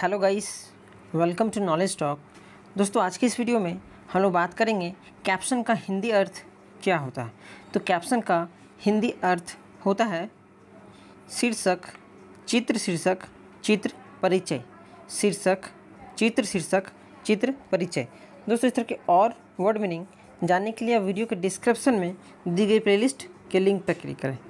hello guys welcome to Knowledge Talk दोस्तों आज की इस वीडियो में हम लोग बात करेंगे कैप्शन का हिंदी अर्थ क्या होता है तो कैप्शन का हिंदी अर्थ होता है शीर्षक चित्र शीर्षक चित्र परिचय शीर्षक चित्र शीर्षक चित्र परिचय दोस्तों इस तरह के और वर्ड मीनिंग जानने के लिए वीडियो के डिस्क्रिप्शन में दी गई प्लेलिस्ट के लिंक पर क्लिक करें